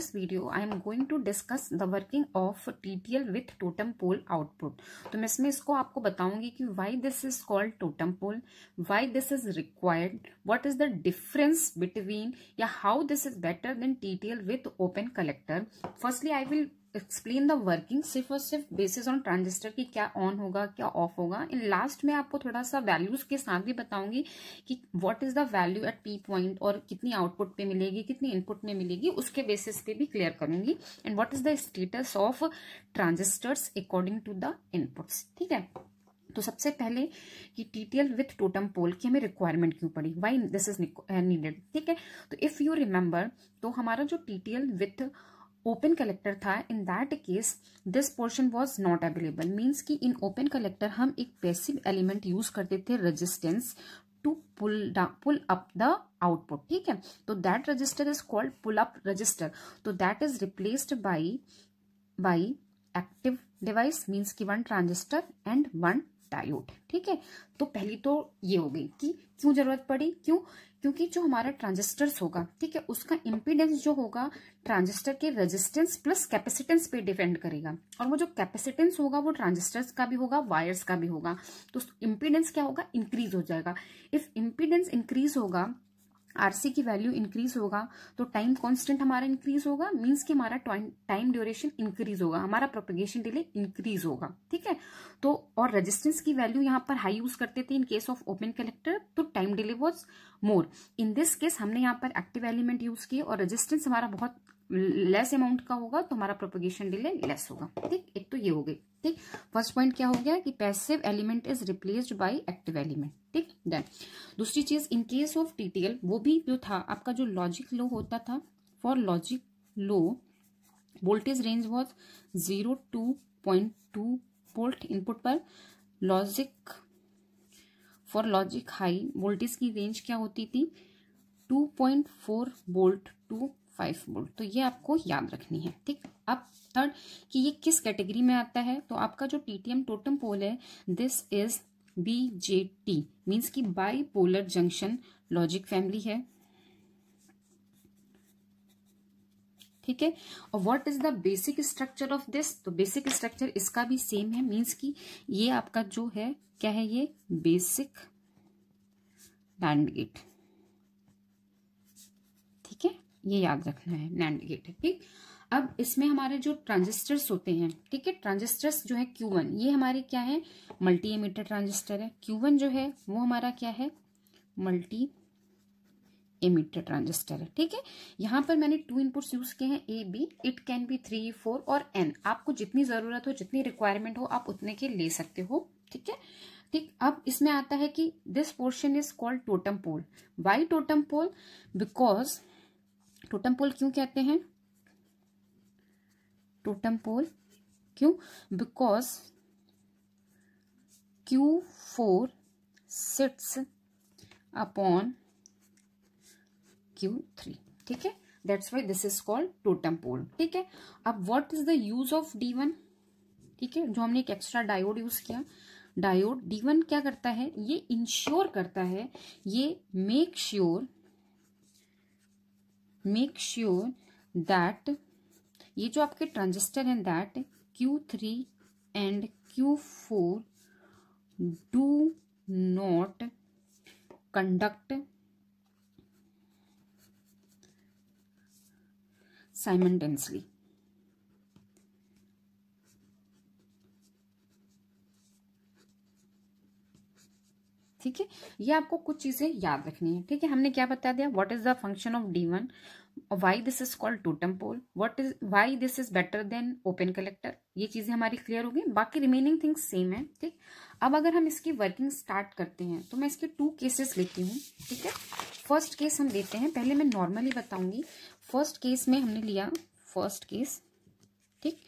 this video I am going to discuss the working of TTL with totem pole output. तो मैं इसमें इसको आपको बताऊंगी कि why this is called totem pole, why this is required, what is the difference between या how this is better than TTL with open collector. Firstly, I will explain the working सिर्फ और सिर्फ बेसिस ऑन ट्रांजिस्टर की क्या on होगा क्या of होगा in last में आपको थोड़ा सा वैल्यूज के साथ भी बताऊंगी कि what is the value at P point और कितनी आउटपुट पे मिलेगी कितनी इनपुट में मिलेगी उसके बेसिस पे भी क्लियर करूंगी and what is the status of transistors according to the inputs ठीक है तो सबसे पहले कि टीटीएल विथ टोटम पोल की हमें रिक्वायरमेंट क्यों पड़ी वाई दिस इज नीडेड ठीक है तो इफ़ यू रिमेंबर तो हमारा जो टीटीएल विथ ओपन कलेक्टर था in that case this portion was not available means कि इन ओपन कलेक्टर हम एक पैसिव एलिमेंट यूज करते थे resistance to pull pull up the output ठीक है तो that register is called pull up register तो that is replaced by by active device means की one transistor and one diode ठीक है तो पहली तो ये हो गई कि क्यों जरूरत पड़ी क्यों क्योंकि जो हमारा ट्रांजिस्टर्स होगा ठीक है उसका इम्पीडेंस जो होगा ट्रांजिस्टर के रेजिस्टेंस प्लस कैपेसिटेंस पे डिपेंड करेगा और वो जो कैपेसिटेंस होगा वो ट्रांजिस्टर्स का भी होगा वायर्स का भी होगा तो इम्पीडेंस क्या होगा इंक्रीज हो जाएगा इफ इम्पीडेंस इंक्रीज होगा आरसी की वैल्यू इंक्रीज होगा तो टाइम कांस्टेंट हमारा इंक्रीज होगा मींस कि हमारा टाइम ड्यूरेशन इंक्रीज होगा हमारा प्रोपगेशन डिले इंक्रीज होगा ठीक है तो और रेजिस्टेंस की वैल्यू यहाँ पर हाई यूज करते थे in case of open collector तो time delay was more in this case हमने यहाँ पर एक्टिव एलिमेंट यूज किए और रेजिस्टेंस हमारा बहुत लेस अमाउंट का होगा तो हमारा प्रोपोगेशन डिले लेस होगा ठीक एक तो ये हो गई ठीक फर्स्ट पॉइंट क्या हो गया कि passive element is replaced by active element ठीक देन दूसरी चीज इन केस ऑफ टीटीएल वो भी जो था आपका जो लॉजिक लो होता था for logic low voltage range was zero two point two volt input पर logic for logic high voltage की रेंज क्या होती थी 2.4 वोल्ट टू फाइव वोल्ट तो ये आपको याद रखनी है ठीक अब थर्ड कि ये किस कैटेगरी में आता है तो आपका जो टीटीएम टोटम पोल है this is B J T means की bipolar junction logic family है ठीक है और what is the basic structure of this तो बेसिक स्ट्रक्चर इसका भी सेम है मीन्स की ये आपका जो है क्या है ये बेसिक बैंड गेट ये याद रखना है नैंड गेट है ठीक अब इसमें हमारे जो ट्रांजिस्टर्स होते हैं ठीक है ट्रांजिस्टर्स जो है Q1 ये हमारे क्या है मल्टी एमिटर ट्रांजिस्टर है Q1 जो है वो हमारा क्या है मल्टी एमिटर ट्रांजिस्टर है ठीक है यहाँ पर मैंने टू इनपुट्स यूज किए हैं A B it can be three four और एन आपको जितनी ज़रूरत हो जितनी रिक्वायरमेंट हो आप उतने के ले सकते हो ठीक है ठीक अब इसमें आता है कि this portion is called totem pole why totem pole because totem pole क्यों कहते हैं टोटम पोल क्यों because Q four sits upon Q three ठीक है that's why this is called totem pole ठीक है अब what is the use of D one ठीक है जो हमने एक एक्स्ट्रा डायोड यूज किया डायोड डी वन क्या करता है ये इंश्योर करता है ये make sure sure make sure that ये जो आपके ट्रांजिस्टर हैं that Q three and Q four do not conduct simultaneously ठीक है ये आपको कुछ चीज़ें याद रखनी है ठीक है हमने क्या बता दिया what is the function of D one why this is called totem pole what is why this is better than open collector ये चीज़ें हमारी क्लियर हो गई बाकी रिमेनिंग थिंग्स सेम है ठीक अब अगर हम इसकी वर्किंग स्टार्ट करते हैं तो मैं इसके टू केसेस लेती हूँ ठीक है फर्स्ट केस हम लेते हैं पहले मैं नॉर्मली बताऊंगी फर्स्ट केस में हमने लिया फर्स्ट केस ठीक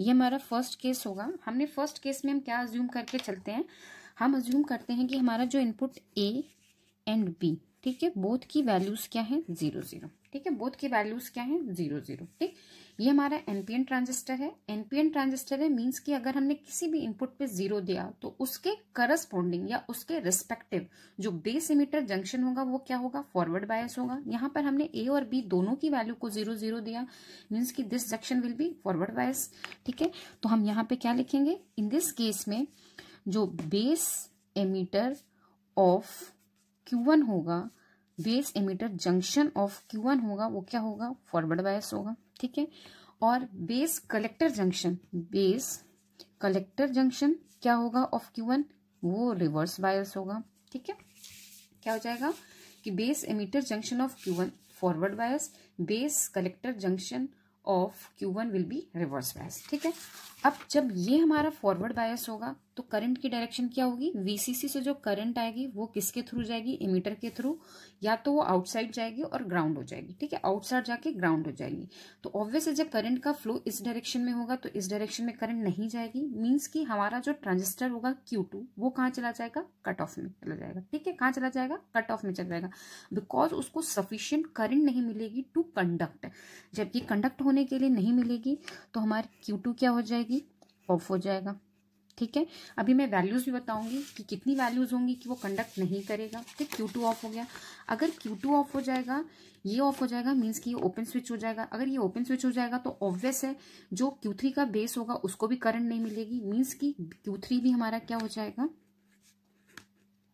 ये हमारा फर्स्ट केस होगा हमने फर्स्ट केस में हम क्या ज्यूम करके चलते हैं हम अज्यूम करते हैं कि हमारा जो इनपुट ए एंड बी ठीक है बोथ की वैल्यूज क्या है जीरो जीरो ठीक है बोथ की वैल्यूज क्या है जीरो जीरो ठीक ये हमारा एनपीएन ट्रांजिस्टर है एनपीएन ट्रांजिस्टर है मींस कि अगर हमने किसी भी इनपुट पे जीरो दिया तो उसके करस्पोंडिंग या उसके रिस्पेक्टिव जो बेस इमिटर जंक्शन होगा वो क्या होगा फॉरवर्ड बायस होगा यहाँ पर हमने ए और बी दोनों की वैल्यू को जीरो जीरो दिया मीन्स की this junction will be forward bias ठीक है तो हम यहाँ पे क्या लिखेंगे इन दिस केस में जो बेस एमीटर ऑफ Q1 होगा base emitter junction off Q1 होगा वो क्या होगा फॉरवर्ड बायस होगा ठीक है और base collector junction base collector junction क्या होगा ऑफ Q1 वो रिवर्स बायस होगा ठीक है क्या हो जाएगा कि base emitter junction off Q1 forward bias base collector junction off Q1 will be reverse bias ठीक है अब जब ये हमारा फॉरवर्ड बायस होगा तो करंट की डायरेक्शन क्या होगी वीसीसी से जो करंट आएगी वो किसके थ्रू जाएगी इमीटर के थ्रू या तो वो आउटसाइड जाएगी और ग्राउंड हो जाएगी ठीक है आउटसाइड जाके ग्राउंड हो जाएगी तो ऑब्वियस जब करंट का फ्लो इस डायरेक्शन में होगा तो इस डायरेक्शन में करंट नहीं जाएगी मीन्स कि हमारा जो ट्रांजिस्टर होगा क्यू वो कहाँ चला जाएगा कट ऑफ में चला जाएगा ठीक है कहाँ चला जाएगा कट ऑफ में चला जाएगा बिकॉज उसको सफिशियंट करंट नहीं मिलेगी टू कंडक्ट जबकि कंडक्ट होने के लिए नहीं मिलेगी तो हमारी क्यू क्या हो जाएगी ऑफ हो जाएगा ठीक है अभी मैं वैल्यूज़ भी बताऊंगी कि कितनी वैल्यूज़ होंगी कि वो कंडक्ट नहीं करेगा ठीक क्यू टू ऑफ हो गया अगर क्यू टू ऑफ हो जाएगा ये ऑफ हो जाएगा मीन्स कि ये ओपन स्विच हो जाएगा अगर ये ओपन स्विच हो जाएगा तो ऑब्वियस है जो क्यू थ्री का बेस होगा उसको भी करंट नहीं मिलेगी मीन्स की क्यू थ्री भी हमारा क्या हो जाएगा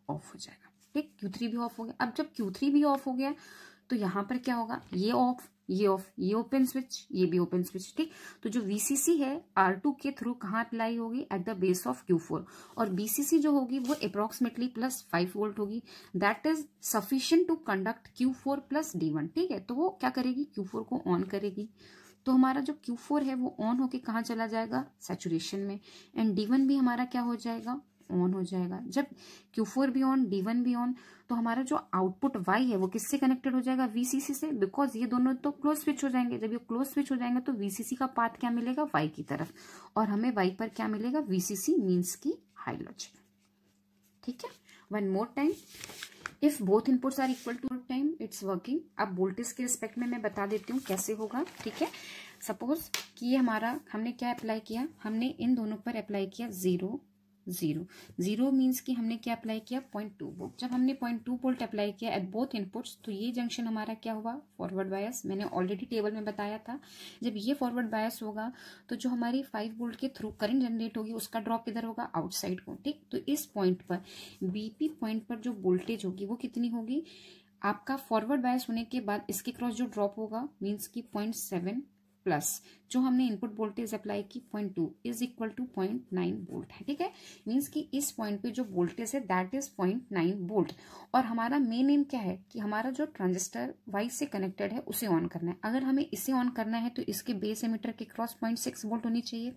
ऑफ हो जाएगा ठीक क्यू थ्री भी ऑफ हो गया अब जब क्यू थ्री भी ऑफ हो गया तो यहाँ पर क्या होगा ये ऑफ ये ऑफ ये ओपन स्विच ये भी ओपन स्विच ठीक तो जो वीसीसी है आर टू के थ्रू कहाँ अप्लाई होगी at the base of Q four और बीसीसी जो होगी वो अप्रोक्सीमेटली प्लस फाइव वोल्ट होगी that is sufficient to conduct Q four plus D one ठीक है तो वो क्या करेगी क्यू फोर को ऑन करेगी तो हमारा जो क्यू फोर है वो ऑन होके कहाँ चला जाएगा सेचुरेशन में एंड डी वन भी हमारा क्या हो जाएगा ऑन हो जाएगा जब क्यू फोर भी ऑन डी वन भी ऑन तो हमारा जो आउटपुट वाई है वो किससे कनेक्टेड हो जाएगा वीसीसी से बिकॉज ये दोनों तो क्लोज स्विच हो जाएंगे जब ये क्लोज स्विच हो जाएंगे तो वीसीसी का पाथ क्या मिलेगा वाई की तरफ और हमें वाई पर क्या मिलेगा VCC मीन्स की हाई लॉजिक ठीक है one more time if both inputs are equal to time it's working अब वोल्टेज के रिस्पेक्ट में मैं बता देती हूँ कैसे होगा ठीक है सपोज कि ये हमारा हमने क्या अप्लाई किया हमने इन दोनों पर अप्लाई किया जीरो जीरो जीरो मीन्स कि हमने क्या अप्लाई किया पॉइंट टू वोल्ट जब हमने पॉइंट टू वोल्ट अप्लाई किया एट बोथ इनपुट्स तो ये जंक्शन हमारा क्या हुआ फॉरवर्ड बायस मैंने ऑलरेडी टेबल में बताया था जब ये फॉरवर्ड बायस होगा तो जो हमारी फाइव वोल्ट के थ्रू करंट जनरेट होगी उसका ड्रॉप इधर होगा आउटसाइड को ठीक तो इस पॉइंट पर बीपी पॉइंट पर जो वोल्टेज होगी वो कितनी होगी आपका फॉरवर्ड बायस होने के बाद इसके क्रॉस जो ड्रॉप होगा मीन्स की पॉइंट सेवन प्लस जो हमने इनपुट वोल्टेज अप्लाई की point two is equal to point nine volt है ठीक है मीन्स कि इस पॉइंट पे जो वोल्टेज है that is point nine volt और हमारा मेन एम क्या है कि हमारा जो ट्रांजिस्टर वाई से कनेक्टेड है उसे ऑन करना है अगर हमें इसे ऑन करना है तो इसके बेस एमीटर के क्रॉस पॉइंट सिक्स वोल्ट होनी चाहिए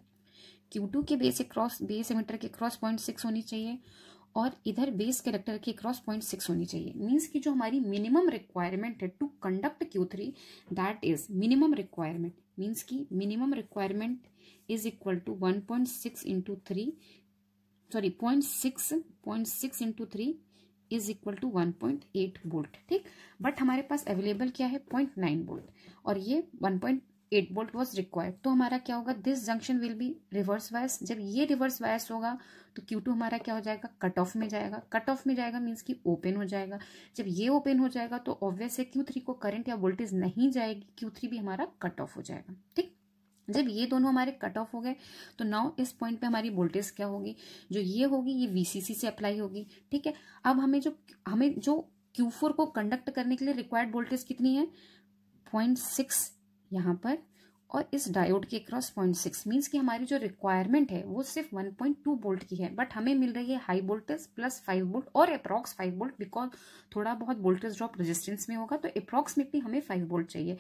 क्यू टू के बेस क्रॉस बेस एमीटर के क्रॉस पॉइंट सिक्स होनी चाहिए और इधर बेस कैरेक्टर की क्रॉस पॉइंट सिक्स होनी चाहिए मीन्स की जो हमारी मिनिमम रिक्वायरमेंट है to conduct Q three that is minimum requirement means की minimum requirement is equal to one point six into three sorry point six point six into three is equal to one point eight volt ठीक but हमारे पास available क्या है point nine volt और ये one point eight volt was required तो हमारा क्या होगा this junction will be reverse bias जब ये रिवर्स वायस होगा तो क्यू टू हमारा क्या हो जाएगा कट ऑफ में जाएगा कट ऑफ में जाएगा मीन्स कि ओपन हो जाएगा जब ये ओपन हो जाएगा तो ऑब्वियस है क्यू थ्री को करंट या वोल्टेज नहीं जाएगी क्यू थ्री भी हमारा कट ऑफ हो जाएगा ठीक जब ये दोनों हमारे कट ऑफ हो गए तो नाउ इस पॉइंट पे हमारी वोल्टेज क्या होगी जो ये होगी ये वीसीसी से अप्लाई होगी ठीक है अब हमें जो हमें जो फोर को कंडक्ट करने के लिए रिक्वायर्ड वोल्टेज कितनी है पॉइंट सिक्स यहाँ पर और इस डायोड के क्रॉस पॉइंट सिक्स मीन्स कि हमारी जो रिक्वायरमेंट है वो सिर्फ वन पॉइंट टू बोल्ट की है बट हमें मिल रही है high voltage plus five volt और अप्रॉक्स फाइव बोल्ट बिकॉज थोड़ा बहुत वोल्टेज ड्रॉप रेजिस्टेंस में होगा तो अप्रॉक्सीमेटली हमें फाइव बोल्ट चाहिए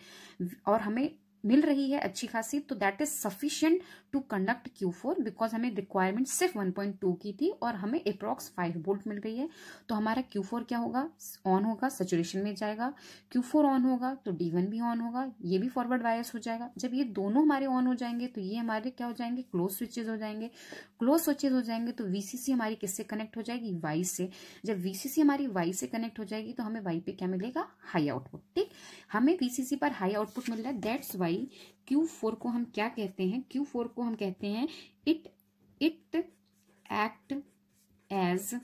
और हमें मिल रही है अच्छी खासी तो that is sufficient to conduct Q four because हमें रिक्वायरमेंट सिर्फ 1.2 की थी और हमें अप्रॉक्स 5 वोल्ट मिल रही है तो हमारा क्यू फोर क्या होगा ऑन होगा सेचुरेशन में जाएगा क्यू फोर ऑन होगा तो डी वन भी ऑन होगा ये भी फॉरवर्ड वायर्स हो जाएगा जब ये दोनों हमारे ऑन हो जाएंगे तो ये हमारे क्या हो जाएंगे क्लोज स्विचेज हो जाएंगे क्लोज स्विचेज हो जाएंगे तो वीसीसी हमारी किससे कनेक्ट हो जाएगी वाई से जब वीसीसी हमारी वाई से कनेक्ट हो जाएगी तो हमें वाई पे क्या मिलेगा हाई आउटपुट ठीक हमें वीसीसी पर हाई आउटपुट मिल रहा है that's why I Q four को हम क्या कहते हैं क्यू फोर को हम कहते हैं it it act as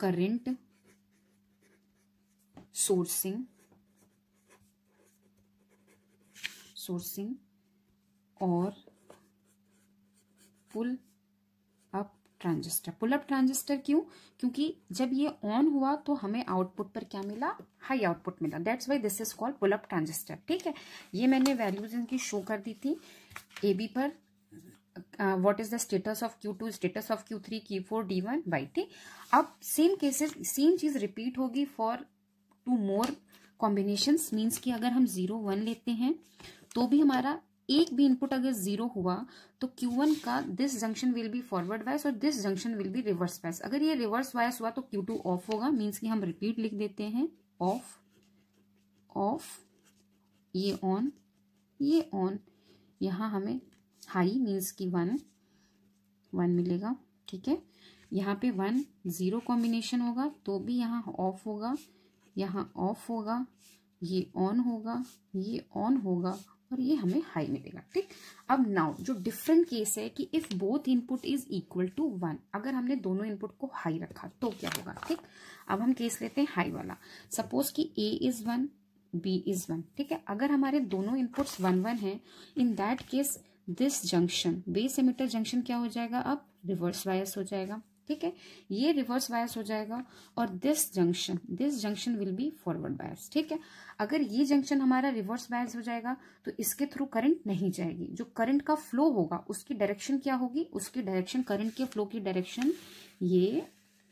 current sourcing sourcing और pull transistor pull up transistor क्यों क्योंकि जब ये ऑन हुआ तो हमें आउटपुट पर क्या मिला हाई आउटपुट मिला that's why this is called pull up transistor ठीक है ये मैंने वैल्यूज इनकी शो कर दी थी ए बी पर what is the status of Q two status of Q three Q four D one by T अब सेम केसेस सेम चीज रिपीट होगी फॉर टू मोर कॉम्बिनेशन मीन्स कि अगर हम जीरो वन लेते हैं तो भी हमारा एक भी इनपुट अगर जीरो हुआ तो Q1 का this junction will be forward bias और this junction will be reverse bias अगर ये रिवर्स वायस हुआ तो Q2 ऑफ होगा मीन्स कि हम रिपीट लिख देते हैं ऑफ ऑफ ये ऑन ये ऑन यहाँ हमें हाई मीन्स कि वन वन मिलेगा ठीक है यहाँ पे वन ज़ीरो कॉम्बिनेशन होगा तो भी यहाँ ऑफ होगा यहाँ ऑफ होगा ये ऑन होगा ये ऑन होगा और ये हमें हाई मिलेगा ठीक अब नाउ जो डिफरेंट केस है कि if both input is equal to one अगर हमने दोनों इनपुट को हाई रखा तो क्या होगा ठीक अब हम केस लेते हैं हाई वाला सपोज कि A is one B is one ठीक है अगर हमारे दोनों इनपुट्स वन वन हैं in that case this junction base emitter junction क्या हो जाएगा अब रिवर्स वायस हो जाएगा ठीक है ये रिवर्स बायस हो जाएगा और this junction this junction will be forward bias ठीक है अगर ये जंक्शन हमारा रिवर्स बायस हो जाएगा तो इसके थ्रू करंट नहीं जाएगी जो करंट का फ्लो होगा उसकी डायरेक्शन क्या होगी उसकी डायरेक्शन करंट के फ्लो की डायरेक्शन ये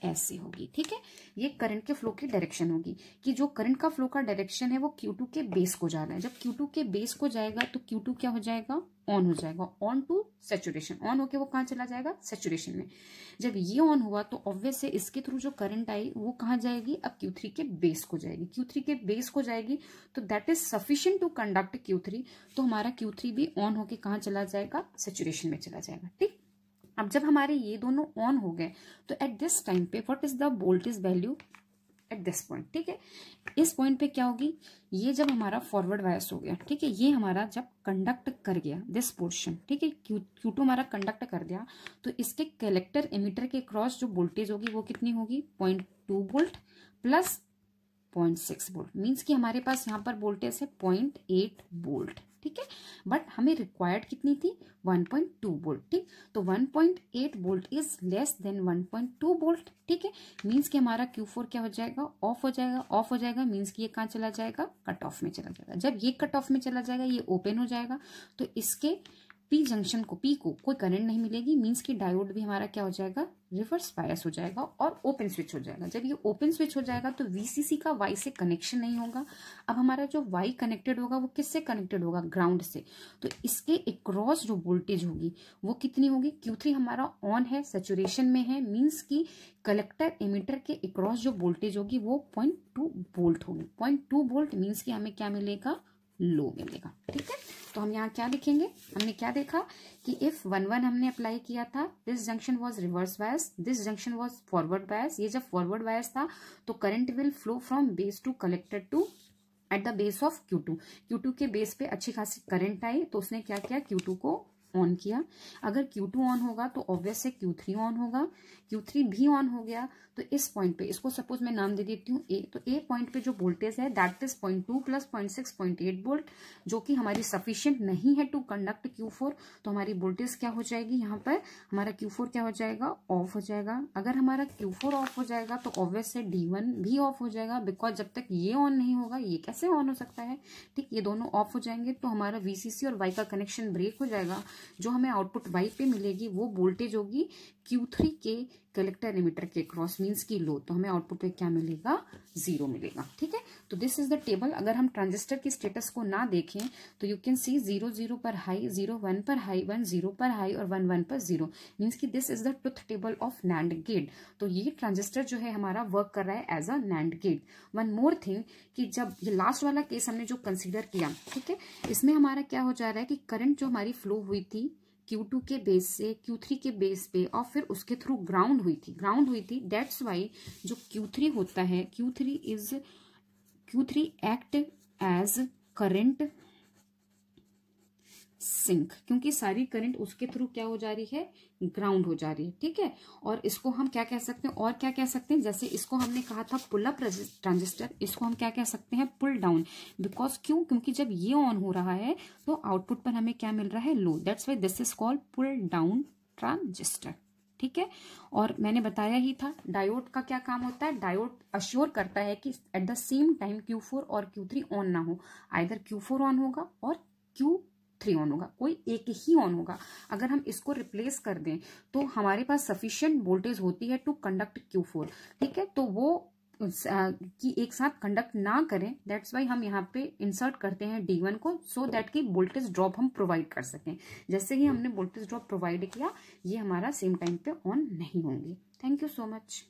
ऐसे होगी ठीक है ये करंट के फ्लो की डायरेक्शन होगी कि जो करंट का फ्लो का डायरेक्शन है वो Q2 के बेस को जा रहा है जब Q2 के बेस को जाएगा तो Q2 क्या हो जाएगा ऑन हो जाएगा ऑन टू सेचुरेशन ऑन होके वो कहाँ चला जाएगा सेचुरेशन में जब ये ऑन हुआ तो ऑब्वियस है इसके थ्रू जो करंट आई वो कहाँ जाएगी अब क्यू के बेस को जाएगी क्यू के बेस को जाएगी तो that is sufficient to conduct Q तो हमारा क्यू भी ऑन होके कहाँ चला जाएगा सेचुरेशन में चला जाएगा ठीक अब जब हमारे ये दोनों ऑन हो गए तो एट दिस टाइम पे what is the voltage value at this point ठीक है इस पॉइंट पे क्या होगी ये जब हमारा फॉरवर्ड वायस हो गया ठीक है ये हमारा जब कंडक्ट कर गया दिस पोर्शन ठीक है क्यू टू हमारा कंडक्ट कर दिया तो इसके कलेक्टर एमीटर के क्रॉस जो वोल्टेज होगी वो कितनी होगी point two volt plus point six volt means कि हमारे पास यहाँ पर वोल्टेज है पॉइंट एट वोल्ट ठीक है बट हमें रिक्वायर्ड कितनी थी 1.2 बोल्ट ठीक तो 1.8 volt is less than 1.2 volt ठीक है मीन्स कि हमारा Q4 क्या हो जाएगा ऑफ हो जाएगा ऑफ हो जाएगा मीन्स कि ये कहाँ चला जाएगा कट ऑफ में चला जाएगा जब ये कट ऑफ में चला जाएगा ये ओपन हो जाएगा तो इसके पी जंक्शन को पी को कोई करंट नहीं मिलेगी मींस कि डायोड भी हमारा क्या हो जाएगा रिवर्स बायस हो जाएगा और ओपन स्विच हो जाएगा जब ये ओपन स्विच हो जाएगा तो वीसीसी का वाई से कनेक्शन नहीं होगा अब हमारा जो वाई कनेक्टेड होगा वो किससे कनेक्टेड होगा ग्राउंड से तो इसके अक्रॉस जो वोल्टेज होगी वो कितनी होगी क्यू हमारा ऑन है सेचुरेशन में है मीन्स की कलेक्टर एमिटर के अक्रॉस जो वोल्टेज होगी वो पॉइंट वोल्ट होगी पॉइंट वोल्ट मीन्स की हमें क्या मिलेगा लो मिलेगा ठीक है तो हम यहाँ क्या लिखेंगे हमने क्या देखा कि इफ वन वन हमने अप्लाई किया था this junction was reverse bias this junction was forward bias ये जब फॉरवर्ड बायस था तो current will flow from base to collector to at the base of Q two Q two के base पे अच्छी खासी करंट आई तो उसने क्या किया क्यू टू को ऑन किया अगर Q2 ऑन होगा तो ऑब्वियस से Q3 ऑन होगा Q3 भी ऑन हो गया तो इस पॉइंट पे इसको सपोज मैं नाम दे देती हूँ ए तो ए पॉइंट पे जो वोल्टेज है that is point two plus point six point eight volt जो कि हमारी सफिशियंट नहीं है टू कंडक्ट क्यू फोर तो हमारी वोल्टेज क्या हो जाएगी यहाँ पर हमारा क्यू फोर क्या हो जाएगा ऑफ हो जाएगा अगर हमारा क्यू फोर ऑफ हो जाएगा तो ऑब्वियस से डी वन भी ऑफ हो जाएगा बिकॉज जब तक ये ऑन नहीं होगा ये कैसे ऑन हो सकता है ठीक ये दोनों ऑफ हो जाएंगे तो हमारा वीसीसी और वाई का कनेक्शन ब्रेक हो जाएगा जो हमें आउटपुट वाई पे मिलेगी वो वोल्टेज होगी क्यू थ्री के कलेक्टर एमिटर के क्रॉस मीन्स की लो तो हमें आउटपुट पे क्या मिलेगा जीरो मिलेगा ठीक है तो दिस इज द टेबल अगर हम ट्रांजिस्टर की स्टेटस को ना देखें तो you can see zero zero पर हाई जीरो वन पर हाई वन जीरो पर हाई और वन वन पर जीरो मीन्स कि this is the truth table of NAND gate तो ये ट्रांजिस्टर जो है हमारा वर्क कर रहा है as a NAND gate one more thing कि जब ये लास्ट वाला केस हमने जो कंसिडर किया ठीक है इसमें हमारा क्या हो जा रहा है कि करंट जो हमारी फ्लो हुई थी Q2 के बेस से Q3 के बेस पे और फिर उसके थ्रू ग्राउंड हुई थी ग्राउंड हुई थी डेट्स वाई जो Q3 होता है Q3 is Q3 act as current sink क्योंकि सारी करंट उसके थ्रू क्या हो जा रही है ग्राउंड हो जा रही है ठीक है और इसको हम क्या कह सकते हैं और क्या कह सकते हैं जैसे इसको हमने कहा था पुल अप ट्रांजिस्टर इसको हम क्या कह सकते हैं पुल डाउन बिकॉज क्यों क्योंकि जब ये ऑन हो रहा है तो आउटपुट पर हमें क्या मिल रहा है low that's why this is called pull down transistor ठीक है और मैंने बताया ही था डायोड का क्या काम होता है डायोड अश्योर करता है कि at the same time Q4 और Q3 ऑन ना हो आइधर Q4 ऑन होगा और क्यू थ्री ऑन होगा कोई एक ही ऑन होगा अगर हम इसको रिप्लेस कर दें तो हमारे पास सफिशियंट वोल्टेज होती है टू कंडक्ट क्यू फोर ठीक है तो वो की एक साथ कंडक्ट ना करें दैट्स वाई हम यहाँ पे इंसर्ट करते हैं डी वन को सो so दैट कि वोल्टेज ड्रॉप हम प्रोवाइड कर सकें जैसे ही हमने वोल्टेज ड्रॉप प्रोवाइड किया ये हमारा सेम टाइम पे ऑन नहीं होंगे थैंक यू सो मच